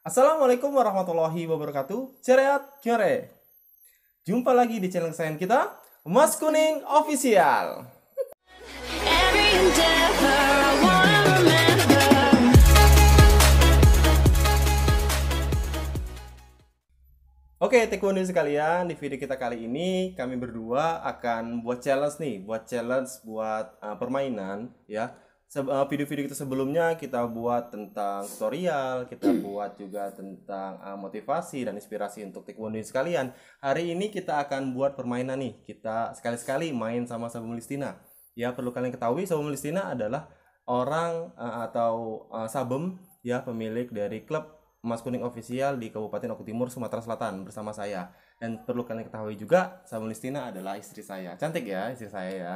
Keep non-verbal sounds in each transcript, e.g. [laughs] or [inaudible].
Assalamualaikum warahmatullahi wabarakatuh. Cereat cere Jumpa lagi di channel kesayangan kita, Mas Kuning Official. Oke, okay, taekwondo sekalian, di video kita kali ini kami berdua akan buat challenge nih, buat challenge buat uh, permainan ya Eh, video-video kita sebelumnya kita buat tentang tutorial, kita hmm. buat juga tentang uh, motivasi dan inspirasi untuk taekwondo sekalian. Hari ini kita akan buat permainan nih. Kita sekali-sekali main sama Sabum Listina. Ya, perlu kalian ketahui Sabum Listina adalah orang uh, atau uh, Sabem ya pemilik dari klub Mas Kuning Official di Kabupaten Oku Timur Sumatera Selatan bersama saya. Dan perlu kalian ketahui juga Sabum Listina adalah istri saya. Cantik ya istri saya ya.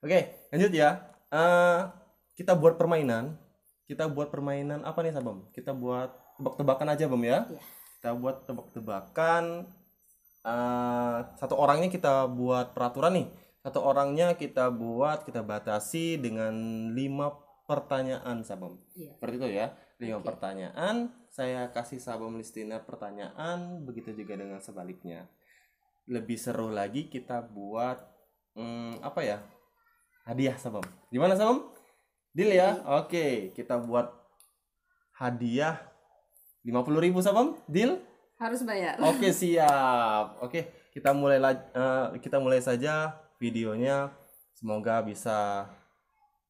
Oke, lanjut ya. Uh, kita buat permainan. Kita buat permainan apa nih, Sabam? Kita buat tebak-tebakan aja, bom ya. Yeah. Kita buat tebak-tebakan. Uh, satu orangnya kita buat peraturan nih. Satu orangnya kita buat, kita batasi dengan lima pertanyaan, Sabam. Yeah. Seperti itu ya. Lima okay. pertanyaan. Saya kasih Sabam listener pertanyaan. Begitu juga dengan sebaliknya. Lebih seru lagi kita buat hmm, apa ya? hadiah sabam gimana sabam deal ya oke okay, kita buat hadiah lima puluh ribu sabam deal harus bayar oke okay, [laughs] siap oke okay, kita mulai uh, kita mulai saja videonya semoga bisa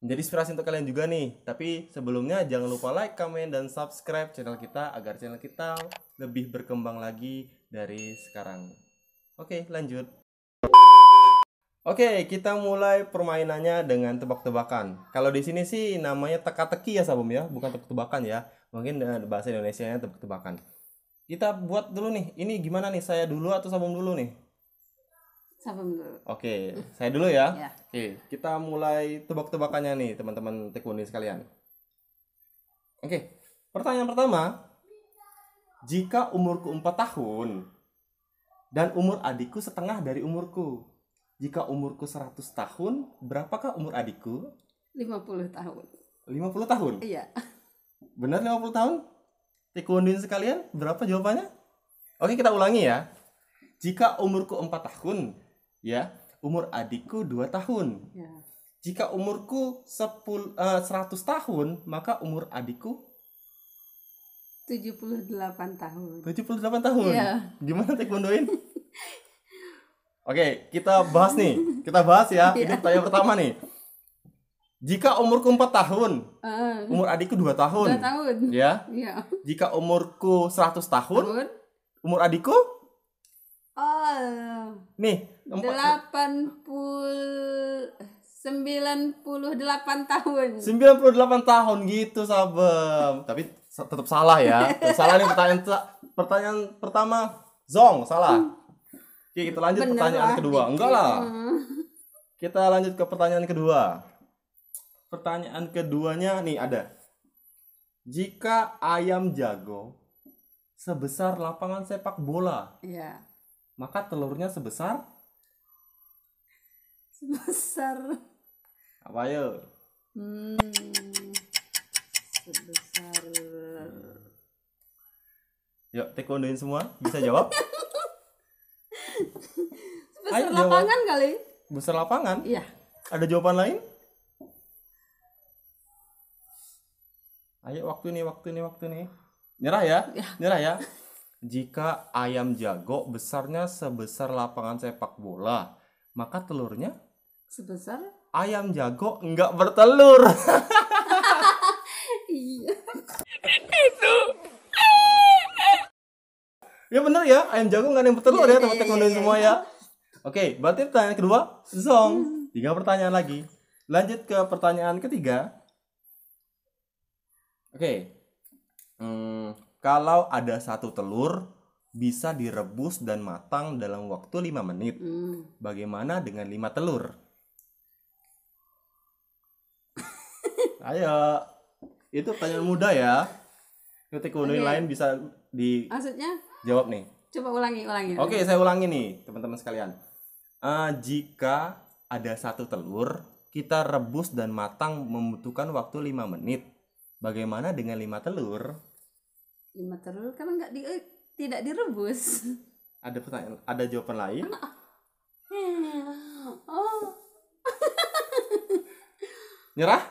menjadi inspirasi untuk kalian juga nih. Tapi sebelumnya jangan lupa like, komen, dan subscribe channel kita agar channel kita lebih berkembang lagi dari sekarang. Oke, lanjut. Oke, kita mulai permainannya dengan tebak-tebakan. Kalau di sini sih namanya teka-teki ya, Sabum ya, bukan tebak-tebakan ya. Mungkin eh, bahasa Indonesia-nya tebak-tebakan. Kita buat dulu nih. Ini gimana nih? Saya dulu atau Sabum dulu nih? Sabum dulu. Oke, saya dulu ya. ya. Oke, kita mulai tebak-tebakannya nih, teman-teman tekuni sekalian. Oke. Pertanyaan pertama, jika umurku 4 tahun dan umur adikku setengah dari umurku, jika umurku 100 tahun, berapakah umur adikku? 50 tahun. 50 tahun? Iya. Benar 50 tahun? Tekundin sekalian, berapa jawabannya? Oke, kita ulangi ya. Jika umurku 4 tahun, ya, umur adikku 2 tahun. Ya. Jika umurku 10 uh, 100 tahun, maka umur adikku 78 tahun. 78 tahun. Iya. Gimana taekwondoin? [laughs] Oke, kita bahas nih. Kita bahas ya. [laughs] Iya. Ini pertanyaan pertama nih. Jika umurku 4 tahun, uh, umur adikku 2 tahun. 2 tahun. Ya. Iya. Jika umurku 100 tahun, tahun. umur adikku Oh. Nih, 80 98 eh, tahun. 98 tahun gitu, Sabem. Tapi tetap salah ya. Tetap salah nih pertanyaan pertanyaan pertama. Zong, salah. Oke, kita lanjut Bener pertanyaan lah, kedua. Enggak lah. Kita lanjut ke pertanyaan kedua. Pertanyaan keduanya nih ada. Jika ayam jago sebesar lapangan sepak bola, Iya. maka telurnya sebesar? Sebesar. Apa ya? Hmm, sebesar. Yuk, tekondoin semua. Bisa jawab? [laughs] besar Ayo, lapangan jawab. kali. Besar lapangan? Iya. Ada jawaban lain? Ayo waktu ini waktu ini waktu ini. Nyerah ya? ya. Nyerah ya? Jika ayam jago besarnya sebesar lapangan sepak bola, maka telurnya sebesar ayam jago enggak bertelur. [laughs] Iya. Itu. Ya benar ya, ayam jago enggak ada yang bertelur ya, iya, iya, teman-teman iya, semua ya. Oke, okay, berarti pertanyaan kedua Zong. Tiga pertanyaan lagi. Lanjut ke pertanyaan ketiga. Oke. Okay. Hmm, kalau ada satu telur bisa direbus dan matang dalam waktu lima menit. Hmm. Bagaimana dengan lima telur? [laughs] Ayo. Itu pertanyaan mudah ya. Ketik okay. lain bisa di Maksudnya? Jawab nih. Coba ulangi, ulangi. Oke, okay, saya ulangi nih, teman-teman sekalian uh, jika ada satu telur kita rebus dan matang membutuhkan waktu 5 menit. Bagaimana dengan 5 telur? 5 telur kan enggak di, eh, tidak direbus. Ada pertanyaan, ada jawaban lain? [laughs] Oh. Nyerah?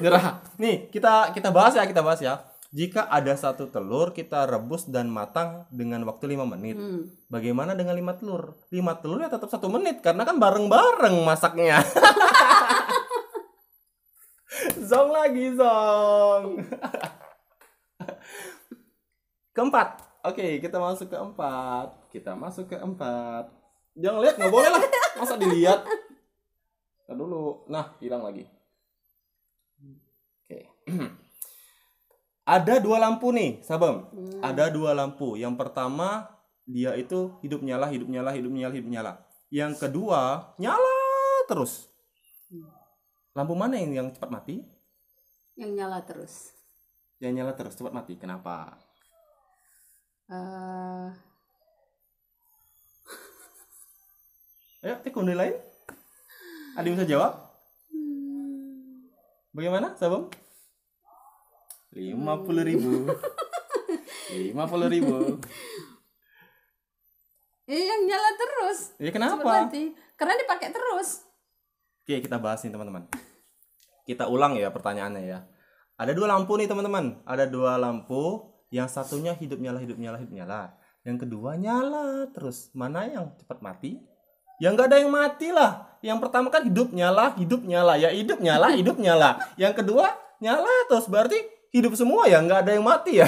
Nyerah. Nih, kita kita bahas ya, kita bahas ya. Jika ada satu telur kita rebus dan matang dengan waktu 5 menit. Hmm. Bagaimana dengan 5 telur? 5 ya tetap satu menit karena kan bareng-bareng masaknya. [laughs] zong lagi zong. keempat. Oke, kita masuk ke empat. Kita masuk ke empat. Jangan lihat, nggak boleh lah. Masa dilihat? Nah dulu. Nah, hilang lagi. Oke. Okay. [clears throat] ada dua lampu nih sabam hmm. ada dua lampu yang pertama dia itu hidup nyala hidup nyala hidup nyala hidup nyala yang kedua nyala terus lampu mana yang yang cepat mati yang nyala terus yang nyala terus cepat mati kenapa uh... ayo tekun lain ada yang bisa jawab hmm. bagaimana sabam lima puluh ribu [laughs] lima puluh ribu eh, yang nyala terus ya kenapa karena dipakai terus oke kita bahas nih teman-teman kita ulang ya pertanyaannya ya ada dua lampu nih teman-teman ada dua lampu yang satunya hidup nyala hidup nyala hidup nyala yang kedua nyala terus mana yang cepat mati ya nggak ada yang mati lah yang pertama kan hidup nyala hidup nyala ya hidup nyala hidup nyala yang kedua nyala terus berarti hidup semua ya nggak ada yang mati ya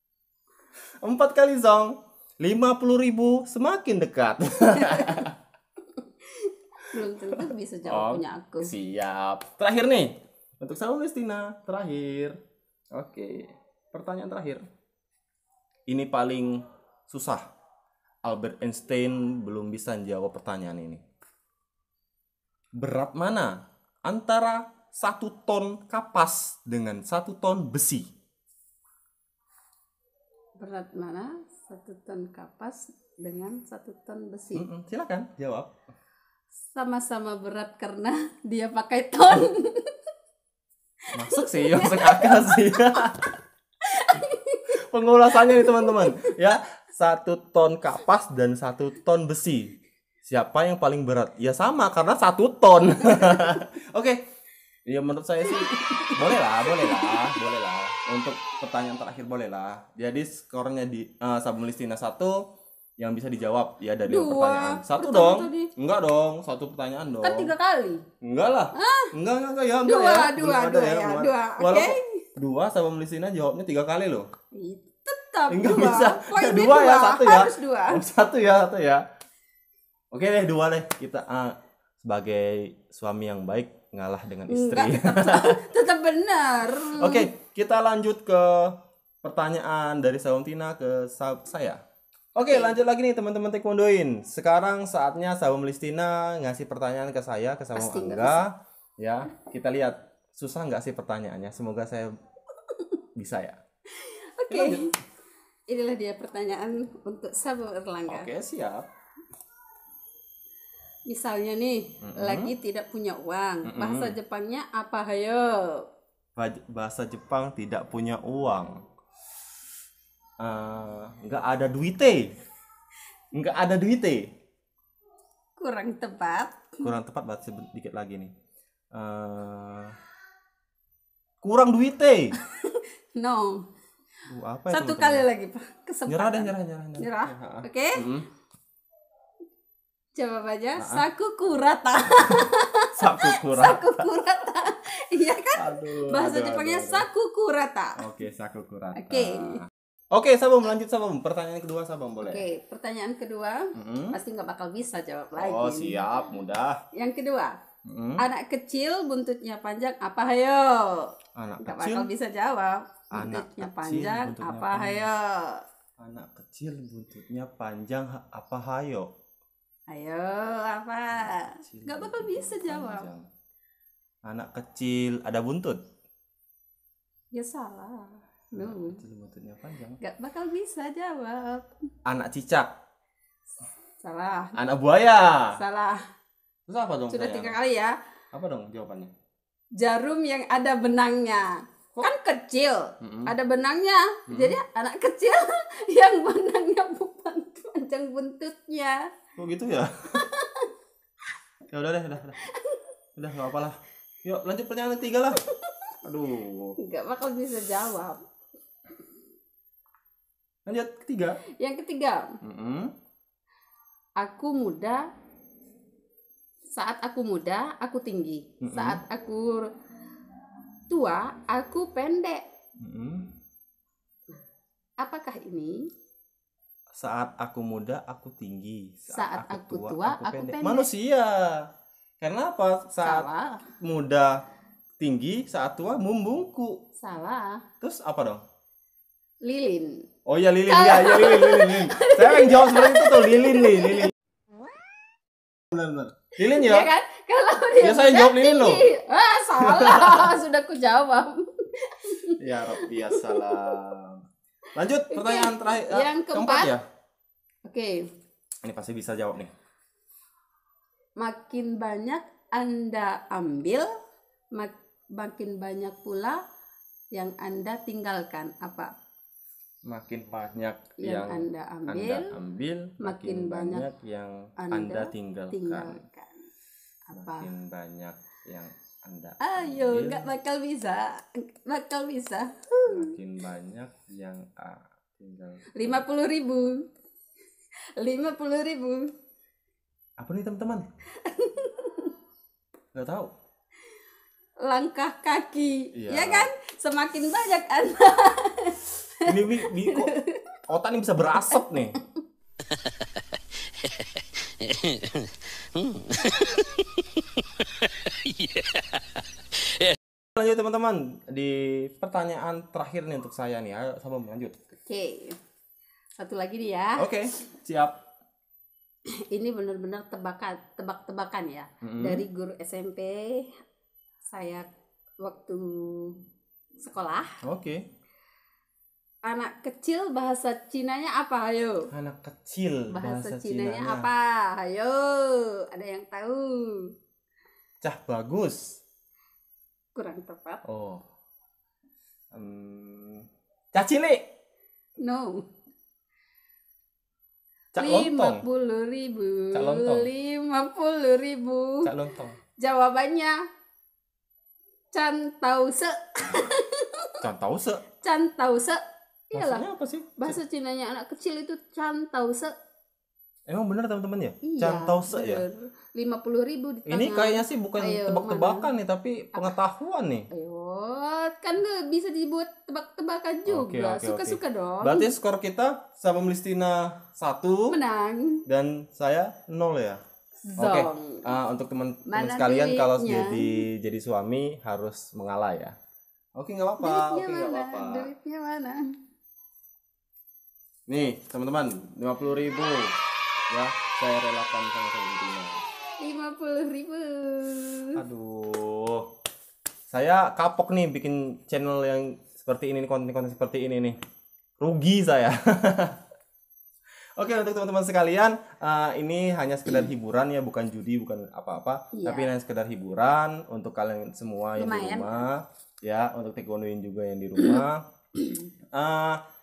[laughs] empat kali zong lima puluh ribu semakin dekat [laughs] belum tentu bisa jawab oh, punya aku siap terakhir nih untuk saudara Kristina terakhir oke pertanyaan terakhir ini paling susah Albert Einstein belum bisa jawab pertanyaan ini berat mana antara satu ton kapas dengan satu ton besi. Berat mana satu ton kapas dengan satu ton besi? Mm -mm, silakan jawab. Sama-sama berat karena [laughs] dia pakai ton. [laughs] Masuk sih, masuk akal sih. [laughs] Pengulasannya nih teman-teman, ya satu ton kapas dan satu ton besi. Siapa yang paling berat? Ya sama karena satu ton. Oke. Okay Ya menurut saya sih boleh lah, boleh lah, boleh lah. Untuk pertanyaan terakhir boleh lah. Jadi skornya di uh, eh, Sabun Listina satu yang bisa dijawab ya dari Dua. pertanyaan. Satu Pertama dong. Tadi. Enggak dong, satu pertanyaan kan dong. Kan tiga kali. Enggak lah. Hah? Enggak, enggak, enggak ya, enggak dua, ya. Dua, dua, ya, ya dua, dua. Oke. Dua sama Melisina jawabnya tiga kali loh. Tetap enggak dua. bisa. Ya, dua, dua, ya, satu ya. Harus dua. [laughs] Satu ya, satu ya. Oke deh, dua deh. Kita uh, sebagai suami yang baik ngalah dengan istri. Enggak, [laughs] tetap, tetap benar. Oke, okay, kita lanjut ke pertanyaan dari Tina ke saya. Oke, okay, lanjut lagi nih teman-teman taekwondoin. Sekarang saatnya Sabum Listina ngasih pertanyaan ke saya, ke Sabum Angga. Ya, kita lihat susah nggak sih pertanyaannya. Semoga saya bisa ya. Oke. Okay. Inilah dia pertanyaan untuk Sabum Erlangga. Oke, okay, siap misalnya nih mm -hmm. lagi tidak punya uang mm -hmm. bahasa Jepangnya apa hayo bahasa Jepang tidak punya uang eh, nggak uh, ada duite nggak ada duite kurang tepat kurang tepat bahas sedikit lagi nih uh, kurang duite [laughs] no Uh, apa Satu itu, kali lagi, Pak. Kesempatan. Nyerah deh, nyerah, nyerah. Nyerah. nyerah. Oke. Okay? Mm -hmm jawabannya [laughs] kurata saku kurata iya kan aduh, bahasa aduh, Jepangnya aduh, aduh. kurata oke okay, kurata oke okay. Oke, okay, Sabong lanjut Sabong. Pertanyaan kedua sahabat boleh. Oke, okay, pertanyaan kedua mm-hmm. pasti nggak bakal bisa jawab lagi. Oh siap, mudah. Yang kedua, mm-hmm. anak kecil buntutnya panjang apa hayo? Anak gak kecil bakal bisa jawab. Anak buntutnya kecil, panjang buntutnya apa hayo? Anak kecil buntutnya panjang apa hayo? Ayo, apa? Gak bakal bisa jawab. Anak kecil ada buntut. Ya salah. Lu. kecil buntutnya panjang. Gak bakal bisa jawab. Anak cicak. Salah. Anak buaya. Salah. Terus apa dong? Sudah tiga kali ya. Apa dong jawabannya? Jarum yang ada benangnya. Kan kecil, mm -hmm. ada benangnya. Mm -hmm. Jadi anak kecil [laughs] yang benangnya bukan panjang [laughs] buntutnya kok oh, gitu ya [laughs] ya udah deh udah udah udah nggak apa lah yuk lanjut pertanyaan ketiga lah aduh nggak bakal bisa jawab lanjut ketiga yang ketiga mm -hmm. aku muda saat aku muda aku tinggi mm -hmm. saat aku tua aku pendek mm -hmm. apakah ini saat aku muda aku tinggi saat, saat aku, aku tua, tua aku, aku pendek manusia karena apa saat salah. muda tinggi saat tua membungku salah terus apa dong lilin oh ya lilin ya, ya lilin lilin, lilin. [laughs] saya yang jawab sebenarnya itu tuh lilin lilin lilin benar benar lilin ya, ya kan? kalau ya, dia ya, saya jawab lilin loh ah salah [laughs] sudah ku jawab ya biasalah Lanjut pertanyaan okay. terakhir. Eh, yang keempat, keempat ya. Oke. Okay. Ini pasti bisa jawab nih. Makin banyak Anda ambil, mak makin banyak pula yang Anda tinggalkan. Apa? Makin banyak yang, yang Anda ambil, anda ambil makin, makin banyak, yang Anda, anda tinggalkan. tinggalkan. Apa? Makin banyak yang anda ayo ah, nggak bakal bisa bakal bisa makin banyak yang A ah, tinggal lima puluh ribu lima puluh ribu apa nih teman-teman Gak tahu langkah kaki iya. ya kan semakin banyak anda [laughs] ini wih, bi kok otak ini bisa berasap nih [laughs] teman-teman di pertanyaan terakhir nih untuk saya nih ayo sama lanjut oke okay. satu lagi nih ya oke okay. siap [clears throat] ini benar-benar tebakan tebak-tebakan ya mm-hmm. dari guru SMP saya waktu sekolah oke okay. anak kecil bahasa Cinanya apa ayo anak kecil bahasa, bahasa Cinanya, apa ayo ada yang tahu cah bagus kurang tepat oh um, cah no cak lima puluh ribu cak lontong lima puluh ribu cak lontong jawabannya can tau se [laughs] can tau se can tau se Iyalah. Maksudnya apa sih? Bahasa Cina anak kecil itu can tau se Emang bener teman-teman ya? Iya, Cantose ya? Lima puluh ribu di Ini kayaknya sih bukan tebak-tebakan nih, tapi ah. pengetahuan nih. Ayo, kan bisa dibuat tebak-tebakan juga. Suka-suka okay, okay, dong. Berarti skor kita sama Melistina satu. Menang. Dan saya nol ya? Oke. Okay. Uh, untuk teman-teman sekalian kalau jadi jadi suami harus mengalah ya. Oke, okay, nggak apa-apa. Oke, okay, nggak apa-apa. Duitnya mana? Nih, teman-teman, lima puluh ribu ya saya relakan sama saya intinya lima puluh ribu aduh saya kapok nih bikin channel yang seperti ini konten-konten seperti ini nih rugi saya [laughs] Oke untuk teman-teman sekalian uh, ini hanya sekedar hiburan ya bukan judi bukan apa-apa iya. tapi hanya sekedar hiburan untuk kalian semua yang Lumayan. di rumah ya untuk taekwondoin juga yang di rumah uh, [clears throat]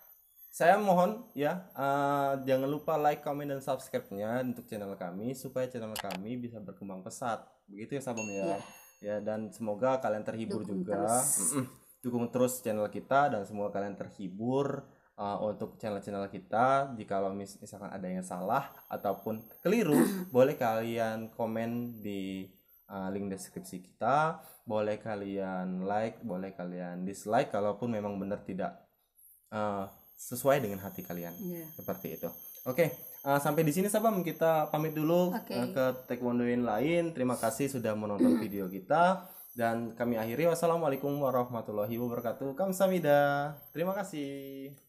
saya mohon ya uh, jangan lupa like, comment dan subscribe-nya untuk channel kami supaya channel kami bisa berkembang pesat. Begitu ya Sabom ya. Yeah. Ya dan semoga kalian terhibur Dukung juga. Terus. Dukung terus channel kita dan semoga kalian terhibur uh, untuk channel-channel kita. Jika mis misalkan ada yang salah ataupun keliru, [clears throat] boleh kalian komen di uh, link deskripsi kita. Boleh kalian like, boleh kalian dislike kalaupun memang benar tidak uh, sesuai dengan hati kalian yeah. seperti itu oke okay. uh, eh, sampai di sini sahabat kita pamit dulu okay. uh, eh, ke taekwondoin lain terima kasih sudah menonton [clears throat] video kita dan kami akhiri wassalamualaikum warahmatullahi wabarakatuh kamsamida terima kasih